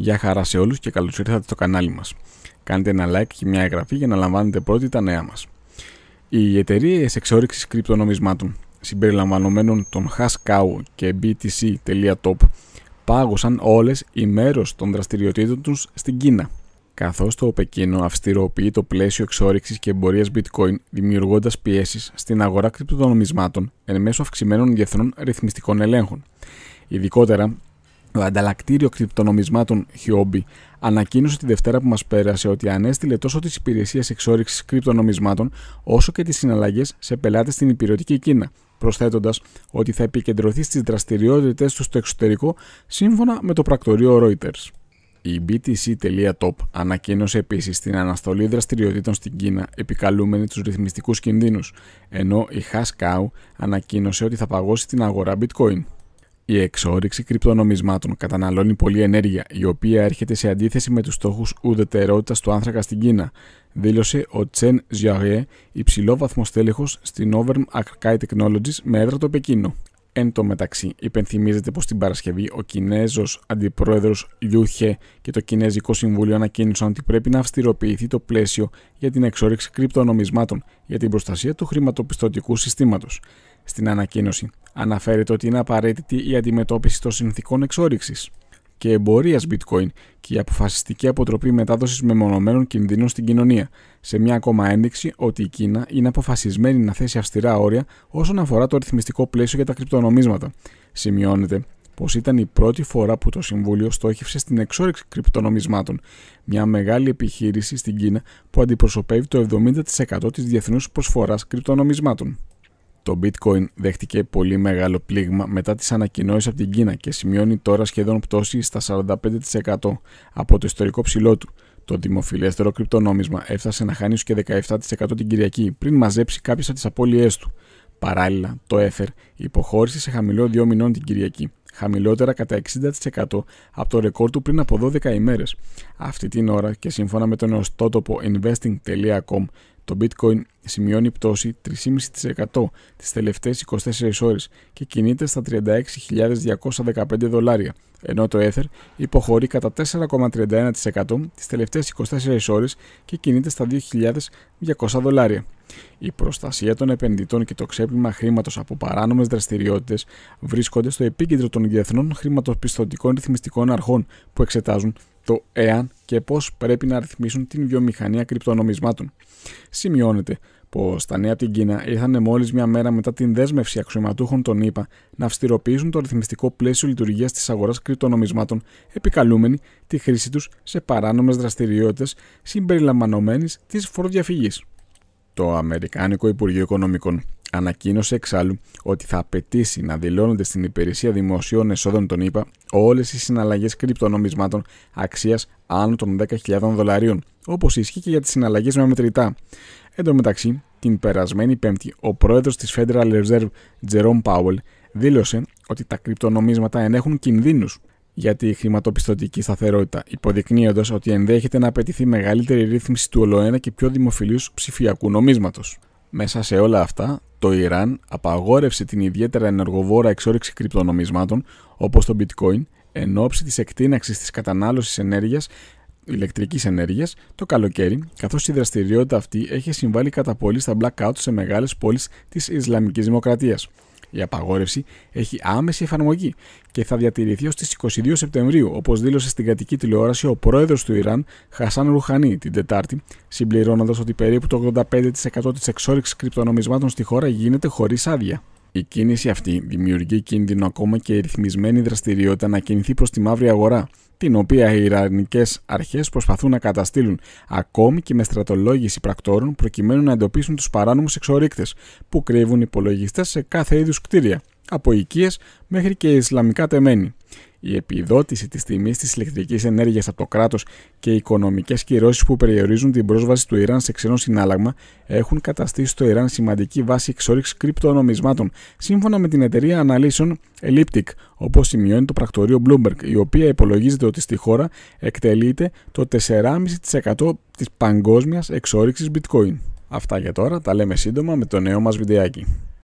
Γεια χαρά σε όλους και καλώς ήρθατε στο κανάλι μας. Κάντε ένα like και μια εγγραφή για να λαμβάνετε πρώτοι τα νέα μας. Οι εταιρείες εξόριξης κρυπτονομισμάτων συμπεριλαμβανομένων των Hashcow και BTC.top πάγωσαν όλες ή μέρος των δραστηριοτήτων τους στην Κίνα. Καθώς το Πεκίνο αυστηροποιεί το πλαίσιο εξόριξης και εμπορίας bitcoin δημιουργώντας πιέσεις στην αγορά κρυπτονομισμάτων εν μέσω αυξημένων διεθνών ρυθμιστικών ελέγχων. Ειδικότερα, το ανταλλακτήριο κρυπτονομισμάτων Χιόμπι ανακοίνωσε τη Δευτέρα που μας πέρασε ότι ανέστειλε τόσο τις υπηρεσίες εξόριξης κρυπτονομισμάτων όσο και τις συναλλαγές σε πελάτες στην υπηρετική Κίνα, προσθέτοντας ότι θα επικεντρωθεί στις δραστηριότητέ του στο εξωτερικό σύμφωνα με το πρακτορείο Reuters. Η BTC.top ανακοίνωσε επίσης την αναστολή δραστηριοτήτων στην Κίνα επικαλούμενη τους ρυθμιστικούς κινδύνους, ενώ η Hascow ανακοίνωσε ότι θα παγώσει την αγορά Bitcoin. Η εξόριξη κρυπτονομισμάτων καταναλώνει πολλή ενέργεια, η οποία έρχεται σε αντίθεση με τους στόχους ουδετερότητας του άνθρακα στην Κίνα, δήλωσε ο Τσεν Ζιαγέ, βαθμό τέλεχο στην Overm Akkai Technologies με έδρα το Πεκίνο. Εν τω μεταξύ, υπενθυμίζεται πως την Παρασκευή ο Κινέζος Αντιπρόεδρος Λιου Χε και το Κινέζικο Συμβούλιο ανακοίνωσαν ότι πρέπει να αυστηροποιηθεί το πλαίσιο για την εξόριξη κρυπτονομισμάτων για την προστασία του χρηματοπιστωτικού συστήματος. Στην ανακοίνωση αναφέρεται ότι είναι απαραίτητη η αντιμετώπιση των συνθήκων εξόριξης και εμπορίας bitcoin και η αποφασιστική αποτροπή μετάδοσης μεμονωμένων κινδύνων στην κοινωνία, σε μια ακόμα ένδειξη ότι η Κίνα είναι αποφασισμένη να θέσει αυστηρά όρια όσον αφορά το αριθμιστικό πλαίσιο για τα κρυπτονομίσματα. Σημειώνεται πως ήταν η πρώτη φορά που το Συμβούλιο στόχευσε στην εξόριξη κρυπτονομισμάτων, μια μεγάλη επιχείρηση στην Κίνα που αντιπροσωπεύει το 70% της διεθνούς προσφοράς κρυπτονομισμάτων. Το bitcoin δέχτηκε πολύ μεγάλο πλήγμα μετά τις ανακοινώσεις από την Κίνα και σημειώνει τώρα σχεδόν πτώση στα 45% από το ιστορικό ψηλό του. Το δημοφιλέστερο κρυπτονόμισμα έφτασε να χάνει και 17% την Κυριακή πριν μαζέψει κάποιες από τις απώλειές του. Παράλληλα, το Ether υποχώρησε σε χαμηλό 2 μηνών την Κυριακή χαμηλότερα κατά 60% από το ρεκόρ του πριν από 12 ημέρες. Αυτή την ώρα και σύμφωνα με τον οστότοπο investing.com, το bitcoin σημειώνει πτώση 3,5% τις τελευταίες 24 ώρες και κινείται στα 36.215 δολάρια, ενώ το Ether υποχωρεί κατά 4,31% τις τελευταίες 24 ώρες και κινείται στα 2.200 δολάρια. Η προστασία των επενδυτών και το ξέπλυμα χρήματος από παράνομες δραστηριότητες βρίσκονται στο επίκεντρο των διεθνών χρηματοπιστωτικών ρυθμιστικών αρχών που εξετάζουν το εάν και πώς πρέπει να ρυθμίσουν την βιομηχανία κρυπτονομισμάτων. Σημειώνεται πως τα νέα από την Κίνα ήρθαν μόλις μια μέρα μετά την δέσμευση αξιωματούχων των ΗΠΑ να αυστηροποιήσουν το ρυθμιστικό πλαίσιο λειτουργίας της αγοράς κρυπτονομισμάτων, επικαλούμενοι τη χρήση τους σε παράνομες δραστηριότητες συμπεριλαμβανομένης της φοροδιαφυγής. Το Αμερικάνικο Υπουργείο Οικονομικών ανακοίνωσε εξάλλου ότι θα απαιτήσει να δηλώνονται στην υπηρεσία δημοσίων εσόδων των ΗΠΑ όλες οι συναλλαγές κρυπτονομισμάτων αξίας άνω των 10.000 δολαρίων, όπως ισχύει και για τις συναλλαγές με μετρητά. Εν τω μεταξύ, την περασμένη Πέμπτη, ο πρόεδρος της Federal Reserve, Jerome Powell, δήλωσε ότι τα κρυπτονομίσματα ενέχουν κινδύνους για τη χρηματοπιστωτική σταθερότητα, υποδεικνύοντας ότι ενδέχεται να απαιτηθεί μεγαλύτερη ρύθμιση του ολοένα και πιο δημοφιλούς ψηφιακού νομίσματος. Μέσα σε όλα αυτά, το Ιράν απαγόρευσε την ιδιαίτερα ενεργοβόρα εξόριξη κρυπτονομισμάτων όπως το bitcoin εν ώψη της εκτείναξης της κατανάλωσης ενέργειας ηλεκτρικής ενέργειας το καλοκαίρι, καθώς η δραστηριότητα αυτή έχει συμβάλει κατά πολύ στα blackout σε μεγάλες πόλεις της Ισλαμικής Δημοκρατίας. Η απαγόρευση έχει άμεση εφαρμογή και θα διατηρηθεί ως τις 22 Σεπτεμβρίου, όπως δήλωσε στην κρατική τηλεόραση ο πρόεδρος του Ιράν, Χασάν Ρουχανί, την Τετάρτη, συμπληρώνοντας ότι περίπου το 85% της εξόριξης κρυπτονομισμάτων στη χώρα γίνεται χωρίς άδεια. Η κίνηση αυτή δημιουργεί κίνδυνο ακόμα και η ρυθμισμένη δραστηριότητα να κινηθεί προς τη μαύρη αγορά, την οποία οι Ιρανικές αρχές προσπαθούν να καταστήλουν ακόμη και με στρατολόγηση πρακτόρων προκειμένου να εντοπίσουν τους παράνομους εξορίκτες που κρύβουν υπολογιστές σε κάθε είδους κτίρια, από οικίες μέχρι και Ισλαμικά τεμένη η επιδότηση της τιμής της ηλεκτρικής ενέργειας από το κράτος και οι οικονομικές κυρώσεις που περιορίζουν την πρόσβαση του Ιράν σε ξένο συνάλλαγμα έχουν καταστήσει το Ιράν σημαντική βάση εξόριξης κρυπτονομισμάτων, σύμφωνα με την εταιρεία αναλύσεων Elliptic, όπως σημειώνει το πρακτορείο Bloomberg, η οποία υπολογίζεται ότι στη χώρα εκτελείται το 4,5% της παγκόσμιας εξόριξης bitcoin. Αυτά για τώρα, τα λέμε σύντομα με το νέο μας βιντεάκι.